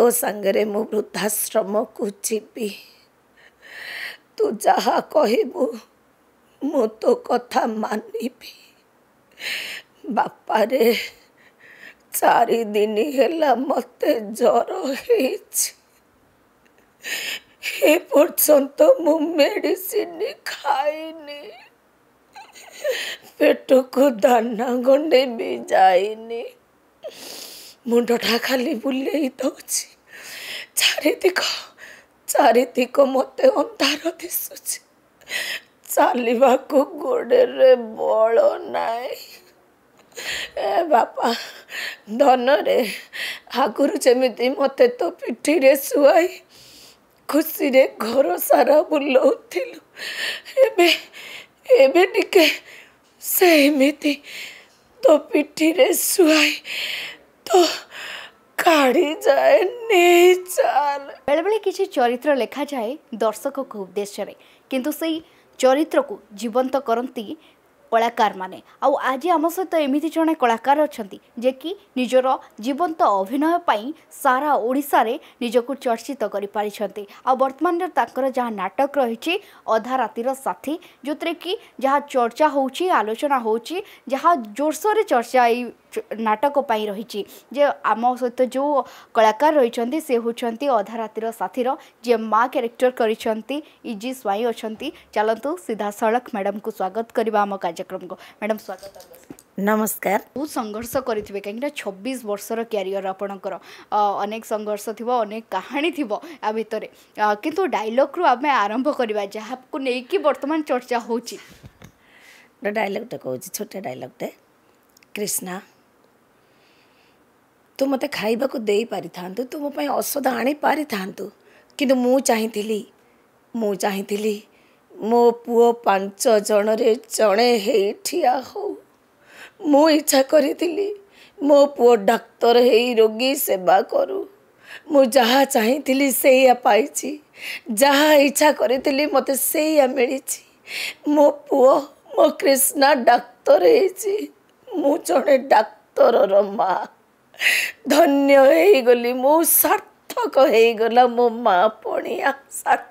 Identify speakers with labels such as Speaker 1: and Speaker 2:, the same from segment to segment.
Speaker 1: ତୋ ସାଙ୍ଗରେ ମୁଁ ବୃଦ୍ଧାଶ୍ରମକୁ ଯିବି ତୁ ଯାହା କହିବୁ ମୁଁ ତୋ କଥା ମାନିବି ବାପାରେ ଚାରିଦିନ ହେଲା ମୋତେ ଜ୍ୱର ହେଇଛି ଏ ପର୍ଯ୍ୟନ୍ତ ମୁଁ ମେଡ଼ିସିନ ଖାଇନି ପେଟକୁ ଦାନା ଗଣ୍ଡେ ବି ଯାଇନି ମୁଣ୍ଡଟା ଖାଲି ବୁଲେଇ ଦେଉଛି ଚାରିଦିକ ଚାରିଦିକ ମୋତେ ଅନ୍ଧାର ଦିଶୁଛି ଚାଲିବାକୁ ଗୋଡ଼ରେ ବଳ ନାହିଁ ଏ ବାପା ଧନରେ ଆଗରୁ ଯେମିତି ମୋତେ ତୋ ପିଠିରେ ଶୁଆଇ ଖୁସିରେ ଘର ସାରା ବୁଲାଉଥିଲୁ ଏବେ ଏବେ ଟିକେ ସେମିତି
Speaker 2: ତୋ ପିଠିରେ ଶୁଆଇ କାଢ଼ି ଯାଏ ନେଇ ଚାଲ ବେଳେବେଳେ କିଛି ଚରିତ୍ର ଲେଖାଯାଏ ଦର୍ଶକଙ୍କ ଉଦ୍ଦେଶ୍ୟରେ କିନ୍ତୁ ସେଇ ଚରିତ୍ରକୁ ଜୀବନ୍ତ କରନ୍ତି କଳାକାରମାନେ ଆଉ ଆଜି ଆମ ସହିତ ଏମିତି ଜଣେ କଳାକାର ଅଛନ୍ତି ଯେ କି ନିଜର ଜୀବନ୍ତ ଅଭିନୟ ପାଇଁ ସାରା ଓଡ଼ିଶାରେ ନିଜକୁ ଚର୍ଚ୍ଚିତ କରିପାରିଛନ୍ତି ଆଉ ବର୍ତ୍ତମାନର ତାଙ୍କର ଯାହା ନାଟକ ରହିଛି ଅଧା ରାତିର ସାଥୀ ଯେଉଁଥିରେ କି ଯାହା ଚର୍ଚ୍ଚା ହେଉଛି ଆଲୋଚନା ହେଉଛି ଯାହା ଜୋରସୋରରେ ଚର୍ଚ୍ଚା ଏଇ ନାଟକ ପାଇଁ ରହିଛି ଯେ ଆମ ସହିତ ଯେଉଁ କଳାକାର ରହିଛନ୍ତି ସେ ହେଉଛନ୍ତି ଅଧା ରାତିର ସାଥିର ଯିଏ ମା କ୍ୟାରେକ୍ଟର କରିଛନ୍ତି ଇଜି ସ୍ୱାଇଁ ଅଛନ୍ତି ଚାଲନ୍ତୁ ସିଧାସଳଖ ମ୍ୟାଡ଼ାମକୁ ସ୍ୱାଗତ କରିବା ଆମ କାର୍ଯ୍ୟକ୍ରମକୁ ମ୍ୟାଡ଼ାମ ସ୍ୱାଗତ ନମସ୍କାର ବହୁତ ସଂଘର୍ଷ କରିଥିବେ କାହିଁକିନା ଛବିଶ ବର୍ଷର କ୍ୟାରିୟର ଆପଣଙ୍କର ଅନେକ ସଂଘର୍ଷ ଥିବ ଅନେକ କାହାଣୀ ଥିବ ଆ ଭିତରେ କିନ୍ତୁ ଡାଇଲଗ୍ରୁ ଆମେ ଆରମ୍ଭ କରିବା ଯାହାକୁ ନେଇକି ବର୍ତ୍ତମାନ ଚର୍ଚ୍ଚା ହେଉଛି ଗୋଟେ ଡାଇଲଗ୍ଟେ
Speaker 1: କହୁଛି ଛୋଟିଆ ଡାଇଲଗ୍ଟେ କ୍ରିଷ୍ଣା ତୁ ମୋତେ ଖାଇବାକୁ ଦେଇପାରିଥାନ୍ତୁ ତୁ ମୋ ପାଇଁ ଔଷଧ ଆଣିପାରିଥାନ୍ତୁ କିନ୍ତୁ ମୁଁ ଚାହିଁଥିଲି ମୁଁ ଚାହିଁଥିଲି ମୋ ପୁଅ ପାଞ୍ଚ ଜଣରେ ଜଣେ ହେଇ ଠିଆ ହଉ ମୁଁ ଇଚ୍ଛା କରିଥିଲି ମୋ ପୁଅ ଡାକ୍ତର ହେଇ ରୋଗୀ ସେବା କରୁ ମୁଁ ଯାହା ଚାହିଁଥିଲି ସେଇଆ ପାଇଛି ଯାହା ଇଚ୍ଛା କରିଥିଲି ମୋତେ ସେଇଆ ମିଳିଛି ମୋ ପୁଅ ମୋ କ୍ରିଷ୍ଣା ଡାକ୍ତର ହେଇଛି ମୁଁ ଜଣେ ଡାକ୍ତରର ମା' ଧନ୍ୟ ହେଇଗଲି ମୁଁ ସାର୍ଥକ ହେଇଗଲା ମୋ ମା ପଣିଆ ସାର୍ଥକ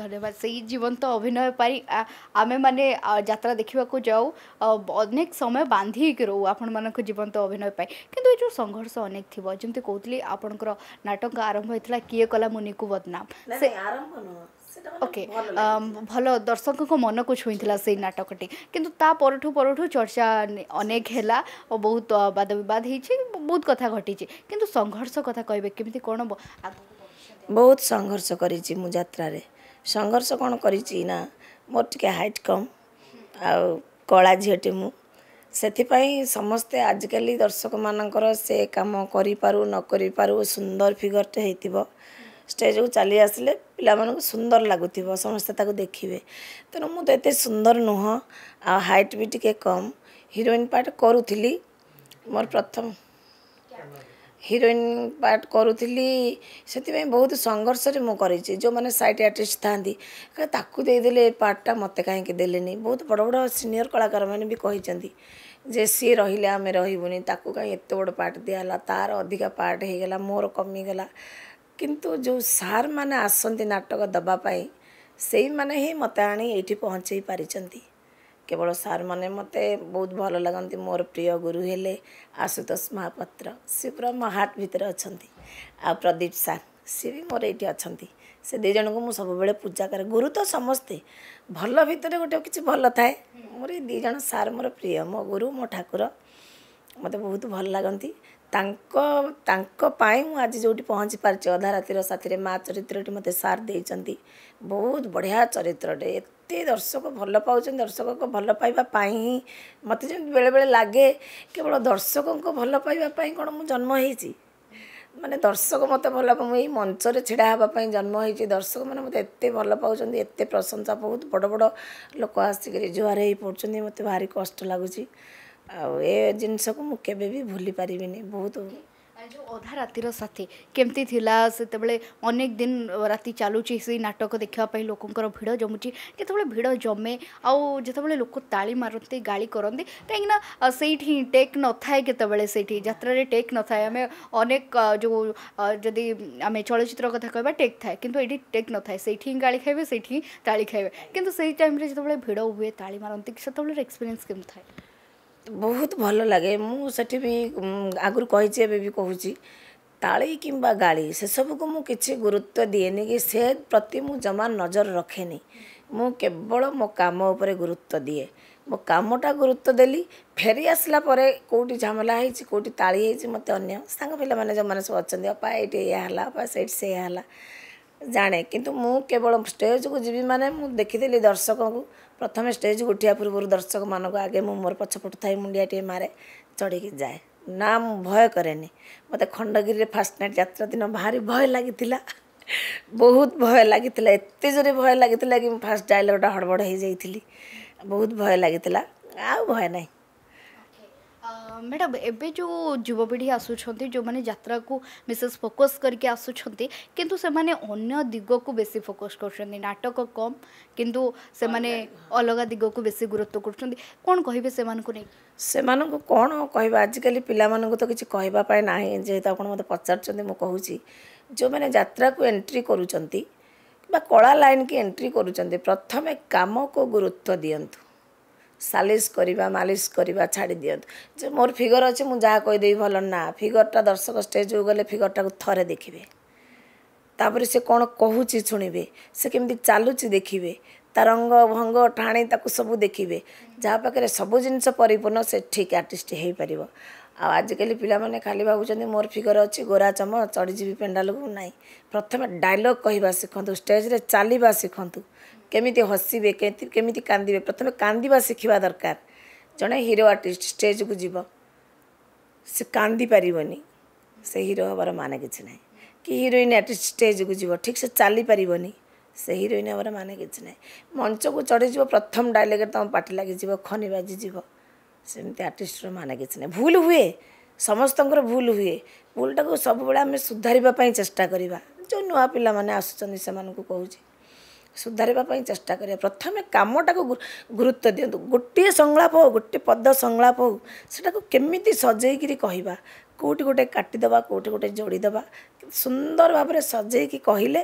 Speaker 2: ଧନ୍ୟବାଦ ସେଇ ଜୀବନ୍ତ ଅଭିନୟ ପାଇ ଆମେମାନେ ଯାତ୍ରା ଦେଖିବାକୁ ଯାଉ ଅନେକ ସମୟ ବାନ୍ଧି ହେଇକି ରହୁ ଆପଣମାନଙ୍କ ଜୀବନ୍ତ ଅଭିନୟ ପାଇଁ କିନ୍ତୁ ଏ ଯେଉଁ ସଂଘର୍ଷ ଅନେକ ଥିବ ଯେମିତି କହୁଥିଲି ଆପଣଙ୍କର ନାଟକ ଆରମ୍ଭ ହେଇଥିଲା କିଏ କଲା ମୁନିକୁ ବଦନାମ ସେ ଆରମ୍ଭ ନୁହଁ ଓକେ ଭଲ ଦର୍ଶକଙ୍କ ମନକୁ ଛୁଇଁଥିଲା ସେଇ ନାଟକଟି କିନ୍ତୁ ତା ପରଠୁ ପରଠୁ ଚର୍ଚ୍ଚା ଅନେକ ହେଲା ଓ ବହୁତ ବାଦ ବିବାଦ ହେଇଛି ବହୁତ କଥା ଘଟିଛି କିନ୍ତୁ ସଂଘର୍ଷ କଥା କହିବେ କେମିତି କ'ଣ
Speaker 1: ବହୁତ ସଂଘର୍ଷ କରିଛି ମୁଁ ଯାତ୍ରାରେ ସଂଘର୍ଷ କ'ଣ କରିଛି ନା ମୋର ଟିକେ ହାଇଟ୍ କମ୍ ଆଉ କଳା ଝିଅଟି ମୁଁ ସେଥିପାଇଁ ସମସ୍ତେ ଆଜିକାଲି ଦର୍ଶକମାନଙ୍କର ସେ କାମ କରିପାରୁ ନ କରିପାରୁ ସୁନ୍ଦର ଫିଗରଟେ ହେଇଥିବ ଷ୍ଟେଜ୍କୁ ଚାଲି ଆସିଲେ ପିଲାମାନଙ୍କୁ ସୁନ୍ଦର ଲାଗୁଥିବ ସମସ୍ତେ ତାକୁ ଦେଖିବେ ତେଣୁ ମୁଁ ତ ଏତେ ସୁନ୍ଦର ନୁହଁ ଆଉ ହାଇଟ୍ ବି ଟିକେ କମ୍ ହିରୋଇନ୍ ପାର୍ଟ କରୁଥିଲି ମୋର ପ୍ରଥମ ହିରୋଇନ୍ ପାର୍ଟ କରୁଥିଲି ସେଥିପାଇଁ ବହୁତ ସଂଘର୍ଷରେ ମୁଁ କରିଛି ଯେଉଁମାନେ ସାଇଟ୍ ଆର୍ଟିଷ୍ଟ ଥାଆନ୍ତି ତାକୁ ଦେଇଦେଲେ ଏ ପାର୍ଟଟା ମୋତେ କାହିଁକି ଦେଲେନି ବହୁତ ବଡ଼ ବଡ଼ ସିନିୟର କଳାକାରମାନେ ବି କହିଛନ୍ତି ଯେ ସିଏ ରହିଲେ ଆମେ ରହିବୁନି ତାକୁ କାହିଁ ଏତେ ବଡ଼ ପାର୍ଟ ଦିଆହେଲା ତାର ଅଧିକା ପାର୍ଟ ହେଇଗଲା ମୋର କମିଗଲା କିନ୍ତୁ ଯେଉଁ ସାର୍ମାନେ ଆସନ୍ତି ନାଟକ ଦେବା ପାଇଁ ସେଇମାନେ ହିଁ ମୋତେ ଆଣି ଏଇଠି ପହଞ୍ଚେଇ ପାରିଛନ୍ତି କେବଳ ସାର୍ମାନେ ମୋତେ ବହୁତ ଭଲ ଲାଗନ୍ତି ମୋର ପ୍ରିୟ ଗୁରୁ ହେଲେ ଆଶୁତୋଷ ମହାପାତ୍ର ସିଏ ପୁରା ମୋ ହାର୍ଟ ଭିତରେ ଅଛନ୍ତି ଆଉ ପ୍ରଦୀପ ସାର୍ ସିଏ ବି ମୋର ଏଇଠି ଅଛନ୍ତି ସେ ଦୁଇ ଜଣଙ୍କୁ ମୁଁ ସବୁବେଳେ ପୂଜା କରେ ଗୁରୁ ତ ସମସ୍ତେ ଭଲ ଭିତରେ ଗୋଟେ କିଛି ଭଲ ଥାଏ ମୋର ଏଇ ଦୁଇ ଜଣ ସାର୍ ମୋର ପ୍ରିୟ ମୋ ଗୁରୁ ମୋ ଠାକୁର ମୋତେ ବହୁତ ଭଲ ଲାଗନ୍ତି ତାଙ୍କ ତାଙ୍କ ପାଇଁ ମୁଁ ଆଜି ଯେଉଁଠି ପହଞ୍ଚି ପାରିଛି ରାତିର ସାଥିରେ ମା ଚରିତ୍ରଟି ମୋତେ ସାର୍ ଦେଇଛନ୍ତି ବହୁତ ବଢ଼ିଆ ଚରିତ୍ରଟେ ଏତେ ଦର୍ଶକ ଭଲ ପାଉଛନ୍ତି ଦର୍ଶକଙ୍କ ଭଲ ପାଇବା ପାଇଁ ହିଁ ମୋତେ ଯେମିତି ବେଳେବେଳେ ଲାଗେ କେବଳ ଦର୍ଶକଙ୍କ ଭଲ ପାଇବା ପାଇଁ କ'ଣ ମୁଁ ଜନ୍ମ ହେଇଛି ମାନେ ଦର୍ଶକ ମୋତେ ଭଲ ମୁଁ ଏଇ ମଞ୍ଚରେ ଛିଡ଼ା ହେବା ପାଇଁ ଜନ୍ମ ହେଇଛି ଦର୍ଶକମାନେ ମୋତେ ଏତେ ଭଲ ପାଉଛନ୍ତି ଏତେ ପ୍ରଶଂସା ବହୁତ ବଡ଼ ବଡ଼ ଲୋକ ଆସିକରି ଜୁହାର ହେଇ ପଡ଼ୁଛନ୍ତି ମୋତେ ଭାରି କଷ୍ଟ ଲାଗୁଛି ଆଉ ଏ ଜିନିଷକୁ ମୁଁ କେବେ ବି ଭୁଲି ପାରିବିନି
Speaker 2: ବହୁତ ଯେଉଁ ଅଧା ରାତିର ସାଥୀ କେମିତି ଥିଲା ସେତେବେଳେ ଅନେକ ଦିନ ରାତି ଚାଲୁଛି ସେଇ ନାଟକ ଦେଖିବା ପାଇଁ ଲୋକଙ୍କର ଭିଡ଼ ଜମୁଛି କେତେବେଳେ ଭିଡ଼ ଜମେ ଆଉ ଯେତେବେଳେ ଲୋକ ତାଳି ମାରନ୍ତି ଗାଳି କରନ୍ତି କାହିଁକିନା ସେଇଠି ଟେକ୍ ନଥାଏ କେତେବେଳେ ସେଇଠି ଯାତ୍ରାରେ ଟେକ୍ ନଥାଏ ଆମେ ଅନେକ ଯେଉଁ ଯଦି ଆମେ ଚଳଚ୍ଚିତ୍ର କଥା କହିବା ଟେକ୍ ଥାଏ କିନ୍ତୁ ଏଠି ଟେକ୍ ନଥାଏ ସେଇଠି ହିଁ ଗାଳି ଖାଇବେ ସେଇଠି ହିଁ ତାଳି ଖାଇବେ କିନ୍ତୁ ସେଇ ଟାଇମ୍ରେ ଯେତେବେଳେ ଭିଡ଼ ହୁଏ ତାଳି ମାରନ୍ତି ସେତେବେଳେ ଏକ୍ସପିରିଏନ୍ସ କେମିତି ଥାଏ
Speaker 1: ବହୁତ ଭଲ ଲାଗେ ମୁଁ ସେଠି ବି ଆଗରୁ କହିଛି ଏବେ ବି କହୁଛି ତାଳି କିମ୍ବା ଗାଳି ସେସବୁକୁ ମୁଁ କିଛି ଗୁରୁତ୍ୱ ଦିଏନି କି ସେ ପ୍ରତି ମୁଁ ଜମା ନଜର ରଖେନି ମୁଁ କେବଳ ମୋ କାମ ଉପରେ ଗୁରୁତ୍ୱ ଦିଏ ମୋ କାମଟା ଗୁରୁତ୍ୱ ଦେଲି ଫେରି ଆସିଲା ପରେ କେଉଁଠି ଝାମଲା ହେଇଛି କେଉଁଠି ତାଳି ହେଇଛି ମୋତେ ଅନ୍ୟ ସାଙ୍ଗ ପିଲାମାନେ ଯେଉଁମାନେ ସବୁ ଅଛନ୍ତି ଅପା ଏଇଠି ଏଇଆ ହେଲା ଅପା ସେଇଠି ସେଇଆ ହେଲା ଜାଣେ କିନ୍ତୁ ମୁଁ କେବଳ ଷ୍ଟେଜକୁ ଯିବି ମାନେ ମୁଁ ଦେଖିଥିଲି ଦର୍ଶକଙ୍କୁ ପ୍ରଥମେ ଷ୍ଟେଜକୁ ଉଠିବା ପୂର୍ବରୁ ଦର୍ଶକମାନଙ୍କ ଆଗେ ମୁଁ ମୋର ପଛପଟୁ ଥାଇ ମୁଣ୍ଡିଆଟିଏ ମାରେ ଚଢ଼ିକି ଯାଏ ନା ମୁଁ ଭୟ କରେନି ମୋତେ ଖଣ୍ଡଗିରିରେ ଫାର୍ଷ୍ଟ ନାଇଟ୍ ଯାତ୍ରା ଦିନ ଭାରି ଭୟ ଲାଗିଥିଲା ବହୁତ ଭୟ ଲାଗିଥିଲା ଏତେ ଜୋରେ ଭୟ ଲାଗିଥିଲା କି ମୁଁ ଫାର୍ଷ୍ଟ ଡାଇଲଗ୍ଟା ହଡ଼ବଡ଼ ହେଇଯାଇଥିଲି ବହୁତ ଭୟ ଲାଗିଥିଲା ଆଉ ଭୟ ନାହିଁ
Speaker 2: ମ୍ୟାଡ଼ାମ୍ ଏବେ ଯେଉଁ ଯୁବପିଢ଼ି ଆସୁଛନ୍ତି ଯେଉଁମାନେ ଯାତ୍ରାକୁ ବିଶେଷ ଫୋକସ୍ କରିକି ଆସୁଛନ୍ତି କିନ୍ତୁ ସେମାନେ ଅନ୍ୟ ଦିଗକୁ ବେଶୀ ଫୋକସ୍ କରୁଛନ୍ତି ନାଟକ କମ୍ କିନ୍ତୁ ସେମାନେ ଅଲଗା ଦିଗକୁ ବେଶୀ ଗୁରୁତ୍ୱ କରୁଛନ୍ତି କ'ଣ କହିବେ ସେମାନଙ୍କୁ ନେଇ
Speaker 1: ସେମାନଙ୍କୁ କ'ଣ କହିବା ଆଜିକାଲି ପିଲାମାନଙ୍କୁ ତ କିଛି କହିବା ପାଇଁ ନାହିଁ ଯେହେତୁ ଆପଣ ମୋତେ ପଚାରୁଛନ୍ତି ମୁଁ କହୁଛି ଯେଉଁମାନେ ଯାତ୍ରାକୁ ଏଣ୍ଟ୍ରି କରୁଛନ୍ତି କିମ୍ବା କଳା ଲାଇନ୍କି ଏଣ୍ଟ୍ରି କରୁଛନ୍ତି ପ୍ରଥମେ କାମକୁ ଗୁରୁତ୍ୱ ଦିଅନ୍ତୁ ସାଲିସ୍ କରିବା ମାଲିସ୍ କରିବା ଛାଡ଼ି ଦିଅନ୍ତୁ ଯେ ମୋର ଫିଗର ଅଛି ମୁଁ ଯାହା କହିଦେବି ଭଲ ନା ଫିଗରଟା ଦର୍ଶକ ଷ୍ଟେଜକୁ ଗଲେ ଫିଗରଟାକୁ ଥରେ ଦେଖିବେ ତାପରେ ସେ କ'ଣ କହୁଛି ଶୁଣିବେ ସେ କେମିତି ଚାଲୁଛି ଦେଖିବେ ତା ରଙ୍ଗ ଭଙ୍ଗ ଟାଣି ତାକୁ ସବୁ ଦେଖିବେ ଯାହା ପାଖରେ ସବୁ ଜିନିଷ ପରିପୂର୍ଣ୍ଣ ସେ ଠିକ୍ ଆର୍ଟିଷ୍ଟ ହେଇପାରିବ ଆଉ ଆଜିକାଲି ପିଲାମାନେ ଖାଲି ଭାବୁଛନ୍ତି ମୋର ଫିଗର ଅଛି ଗୋରା ଚମ ଚଢ଼ିଯିବି ପେଣ୍ଡାଲକୁ ନାହିଁ ପ୍ରଥମେ ଡାଇଲଗ୍ କହିବା ଶିଖନ୍ତୁ ଷ୍ଟେଜ୍ରେ ଚାଲିବା ଶିଖନ୍ତୁ केमि हस प्रथम प्रथमे किखा दरकार जन हिरो आर्टिस्ट स्टेज आर्ट स्टेजको जो सि कािपारिस हिरो हाम्रो मन कि कि हिरोइन आर्टिस्ट आर्टेजको जो ठीक से चालिपारिस हिरोोइन हेर्नु मंच को मञ्चको चिज प्रथम डाइलग त पाठ लाग खनि बाजिस आर्ट कि भुल हे समुलु भुलटाको सबैबेला सुधार चेष्टाक जो नुआ से नुवापी ସୁଧାରିବା ପାଇଁ ଚେଷ୍ଟା କରିବା ପ୍ରଥମେ କାମଟାକୁ ଗୁରୁତ୍ୱ ଦିଅନ୍ତୁ ଗୋଟିଏ ସଂଳାପ ହେଉ ଗୋଟିଏ ପଦ ସଂଳାପ ହେଉ ସେଇଟାକୁ କେମିତି ସଜେଇକିରି କହିବା କେଉଁଠି ଗୋଟେ କାଟିଦେବା କେଉଁଠି ଗୋଟେ ଯୋଡ଼ିଦେବା ସୁନ୍ଦର ଭାବରେ ସଜେଇକି କହିଲେ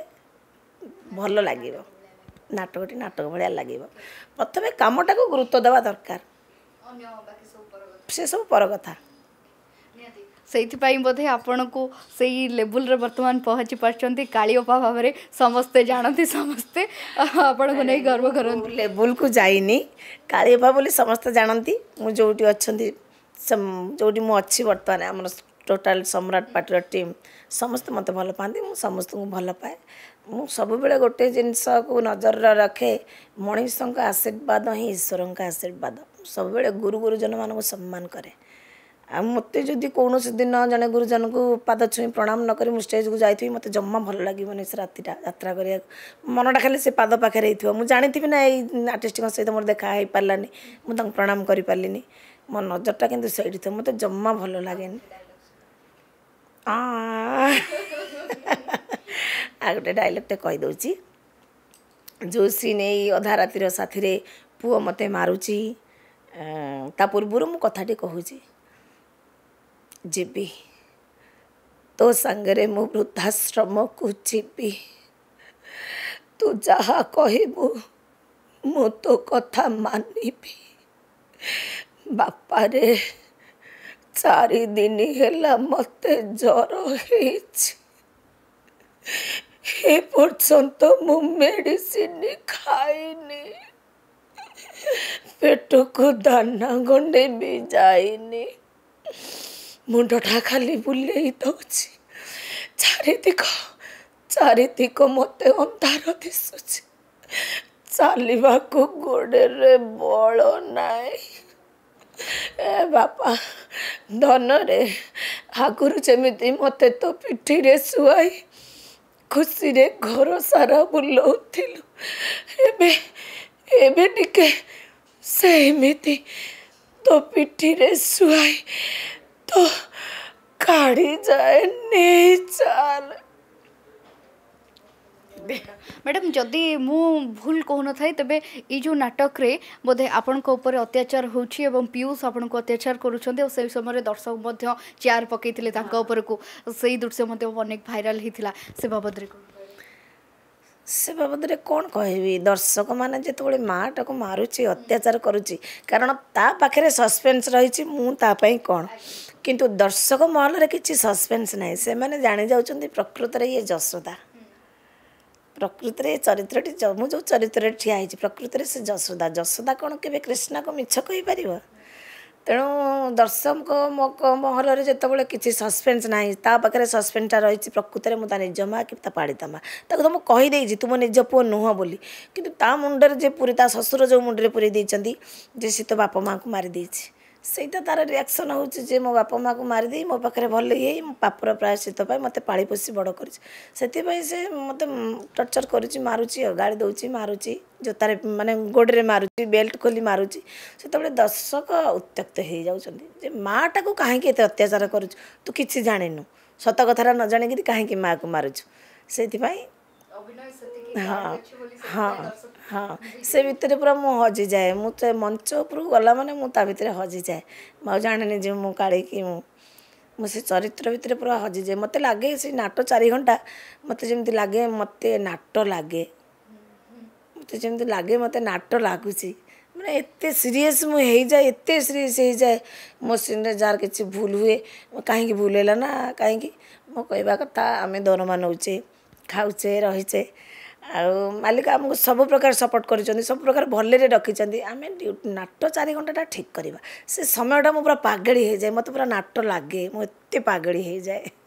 Speaker 1: ଭଲ ଲାଗିବ ନାଟକଟି ନାଟକ ଭଳିଆ ଲାଗିବ ପ୍ରଥମେ କାମଟାକୁ ଗୁରୁତ୍ୱ
Speaker 2: ଦେବା ଦରକାର ସେସବୁ ପର କଥା ସେଇଥିପାଇଁ ବୋଧେ ଆପଣଙ୍କୁ ସେଇ ଲେବୁଲ୍ରେ ବର୍ତ୍ତମାନ ପହଞ୍ଚି ପାରୁଛନ୍ତି କାଳିଅପା ଭାବରେ ସମସ୍ତେ ଜାଣନ୍ତି ସମସ୍ତେ ଆପଣଙ୍କୁ ନେଇ ଗର୍ବ କରନ୍ତି ଲେବୁଲ୍କୁ ଯାଇନି କାଳିଅପା
Speaker 1: ବୋଲି ସମସ୍ତେ ଜାଣନ୍ତି ମୁଁ ଯେଉଁଠି ଅଛନ୍ତି ଯେଉଁଠି ମୁଁ ଅଛି ବର୍ତ୍ତମାନ ଆମର ଟୋଟାଲ୍ ସମ୍ରାଟ ପାର୍ଟିର ଟିମ୍ ସମସ୍ତେ ମୋତେ ଭଲ ପାଆନ୍ତି ମୁଁ ସମସ୍ତଙ୍କୁ ଭଲ ପାଏ ମୁଁ ସବୁବେଳେ ଗୋଟେ ଜିନିଷକୁ ନଜରରେ ରଖେ ମଣିଷଙ୍କ ଆଶୀର୍ବାଦ ହିଁ ଈଶ୍ୱରଙ୍କ ଆଶୀର୍ବାଦ ସବୁବେଳେ ଗୁରୁ ଗୁରୁଜନମାନଙ୍କୁ ସମ୍ମାନ କରେ ଆଉ ମୋତେ ଯଦି କୌଣସି ଦିନ ଜଣେ ଗୁରୁଜନଙ୍କୁ ପାଦ ଛୁଇଁ ପ୍ରଣାମ ନକରି ମୁଁ ଷ୍ଟେଜ୍କୁ ଯାଇଥିବି ମୋତେ ଜମା ଭଲ ଲାଗିବନି ସେ ରାତିଟା ଯାତ୍ରା କରିବାକୁ ମନଟା ଖାଲି ସେ ପାଦ ପାଖରେ ହେଇଥିବ ମୁଁ ଜାଣିଥିବି ନା ଏଇ ଆର୍ଟିଷ୍ଟଙ୍କ ସହିତ ମୋର ଦେଖା ହେଇପାରିଲାନି ମୁଁ ତାଙ୍କୁ ପ୍ରଣାମ କରିପାରିଲିନି ମୋ ନଜରଟା କିନ୍ତୁ ସେଇଠି ଥିବ ମୋତେ ଜମା ଭଲ ଲାଗେନି ଆଉ ଗୋଟେ ଡାଇଲଗ୍ଟେ କହିଦେଉଛି ଯୋଶୀ ନେଇ ଅଧା ରାତିର ସାଥିରେ ପୁଅ ମୋତେ ମାରୁଛି ତା ପୂର୍ବରୁ ମୁଁ କଥାଟି କହୁଛି ଯିବି ତୋ ସାଙ୍ଗରେ ମୁଁ ବୃଦ୍ଧାଶ୍ରମକୁ ଯିବି ତୁ ଯାହା କହିବୁ ମୁଁ ତୋ କଥା ମାନିବି ବାପାରେ ଚାରିଦିନ ହେଲା ମୋତେ ଜ୍ୱର ହେଇଛି ଏ ମୁଁ ମେଡ଼ିସିନ ଖାଇନି ପେଟକୁ ଦାନା ଗଣ୍ଡେ ବି ଯାଇନି ମୁଣ୍ଡଟା ଖାଲି ବୁଲେଇ ଦେଉଛି ଚାରିଦିକ ଚାରିଦିକ ମୋତେ ଅନ୍ଧାର ଦିଶୁଛି ଚାଲିବାକୁ ଗୋଡ଼ରେ ବଳ ନାହିଁ ଏ ବାପା ଧନରେ ଆଗରୁ ଯେମିତି ମୋତେ ତୋ ପିଠିରେ ଶୁଆଇ ଖୁସିରେ ଘର ସାରା ବୁଲଉଥିଲୁ ଏବେ ଏବେ ଟିକେ ସେମିତି ତୋ ପିଠିରେ ଶୁଆଇ તો
Speaker 2: કાઢી જાય નહીં ચાલે ମ୍ୟାଡ଼ାମ୍ ଯଦି ମୁଁ ଭୁଲ କହୁନଥାଏ ତେବେ ଏଇ ଯେଉଁ ନାଟକରେ ବୋଧେ ଆପଣଙ୍କ ଉପରେ ଅତ୍ୟାଚାର ହେଉଛି ଏବଂ ପିୟୁଷ ଆପଣଙ୍କୁ ଅତ୍ୟାଚାର କରୁଛନ୍ତି ଆଉ ସେହି ସମୟରେ ଦର୍ଶକ ମଧ୍ୟ ଚେୟାର ପକାଇଥିଲେ ତାଙ୍କ ଉପରକୁ ସେଇ ଦୃଶ୍ୟ ମଧ୍ୟ ଅନେକ ଭାଇରାଲ ହେଇଥିଲା ସେ ବାବଦରେ
Speaker 1: ସେ ବାବଦରେ କ'ଣ କହିବି ଦର୍ଶକମାନେ ଯେତେବେଳେ ମାଆଟାକୁ ମାରୁଛି ଅତ୍ୟାଚାର କରୁଛି କାରଣ ତା ପାଖରେ ସସପେନ୍ସ ରହିଛି ମୁଁ ତା ପାଇଁ କ'ଣ କିନ୍ତୁ ଦର୍ଶକ ମହଲରେ କିଛି ସସପେନ୍ସ ନାହିଁ ସେମାନେ ଜାଣିଯାଉଛନ୍ତି ପ୍ରକୃତରେ ଇଏ ଯଶୋଦା ପ୍ରକୃତରେ ଏ ଚରିତ୍ରଟି ମୁଁ ଯେଉଁ ଚରିତ୍ରରେ ଠିଆ ହେଇଛି ପ୍ରକୃତରେ ସେ ଯଶୋଦା ଯଶୋଦା କ'ଣ କେବେ କ୍ରିଷ୍ଣାକୁ ମିଛ କହିପାରିବ ତେଣୁ ଦର୍ଶକଙ୍କ ମୋ ମହଲରେ ଯେତେବେଳେ କିଛି ସସ୍ପେନ୍ସ ନାହିଁ ତା ପାଖରେ ସସ୍ପେନ୍ସଟା ରହିଛି ପ୍ରକୃତରେ ମୁଁ ତା ନିଜ ମା କି ତା ପାଡ଼ିତା ମା ତାକୁ ତ ମୁଁ କହିଦେଇଛି ତୁ ମୋ ନିଜ ପୁଅ ନୁହଁ ବୋଲି କିନ୍ତୁ ତା ମୁଣ୍ଡରେ ଯେ ପୁରୀ ତା ଶ୍ୱଶୁର ଯେଉଁ ମୁଣ୍ଡରେ ପୁରେଇ ଦେଇଛନ୍ତି ଯେ ସେ ତୋ ବାପା ମାଆଙ୍କୁ ମାରିଦେଇଛି ସେଇଟା ତା'ର ରିଆକ୍ସନ୍ ହେଉଛି ଯେ ମୋ ବାପା ମାଆକୁ ମାରିଦେଇ ମୋ ପାଖରେ ଭଲ ହେଇ ମୋ ପାପର ପ୍ରାୟ ଶୀତ ପାଇଁ ମୋତେ ପାଳି ପୋଷି ବଡ଼ କରିଛି ସେଥିପାଇଁ ସେ ମୋତେ ଟର୍ଚର୍ କରୁଛି ମାରୁଛି ଆଉ ଗାଳି ଦେଉଛି ମାରୁଛି ଜୋତାରେ ମାନେ ଗୋଡ଼ରେ ମାରୁଛି ବେଲ୍ଟ ଖୋଲି ମାରୁଛି ସେତେବେଳେ ଦର୍ଶକ ଉତ୍ତ୍ୟକ୍ତ ହେଇଯାଉଛନ୍ତି ଯେ ମାଆଟାକୁ କାହିଁକି ଏତେ ଅତ୍ୟାଚାର କରୁଛୁ ତୁ କିଛି ଜାଣିନୁ ସତ କଥାରେ ନ ଜାଣିକି କାହିଁକି ମାଆକୁ ମାରୁଛୁ ସେଇଥିପାଇଁ
Speaker 2: ହଁ ହଁ
Speaker 1: ହଁ ସେ ଭିତରେ ପୁରା ମୁଁ ହଜିଯାଏ ମୁଁ ତ ମଞ୍ଚ ଉପରକୁ ଗଲା ମାନେ ମୁଁ ତା ଭିତରେ ହଜିଯାଏ ମୁଁ ଆଉ ଜାଣିନି ଯେ ମୁଁ କାଳେ ମୁଁ ମୁଁ ସେ ଚରିତ୍ର ଭିତରେ ପୁରା ହଜିଯାଏ ମୋତେ ଲାଗେ ସେ ନାଟ ଚାରି ଘଣ୍ଟା ମୋତେ ଯେମିତି ଲାଗେ ମୋତେ ନାଟ ଲାଗେ ମୋତେ ଯେମିତି ଲାଗେ ମୋତେ ନାଟ ଲାଗୁଛି ମାନେ ଏତେ ସିରିୟସ୍ ମୁଁ ହେଇଯାଏ ଏତେ ସିରିୟସ୍ ହେଇଯାଏ ମୋ ସିନ୍ରେ ଯାହାର କିଛି ଭୁଲ ହୁଏ କାହିଁକି ଭୁଲ ହେଲା ନା କାହିଁକି ମୁଁ କହିବା କଥା ଆମେ ଦରମା ନେଉଛେ ଖାଉଛେ ରହିଛେ ଆଉ ମାଲିକ ଆମକୁ ସବୁ ପ୍ରକାର ସପୋର୍ଟ କରିଛନ୍ତି ସବୁ ପ୍ରକାର ଭଲରେ ରଖିଛନ୍ତି ଆମେ ନାଟ ଚାରି ଘଣ୍ଟାଟା ଠିକ୍ କରିବା ସେ ସମୟଟା ମୁଁ ପୁରା ପାଗେଳି ହେଇଯାଏ ମୋତେ ପୁରା ନାଟ ଲାଗେ ମୁଁ ଏତେ ପାଗେଳି ହେଇଯାଏ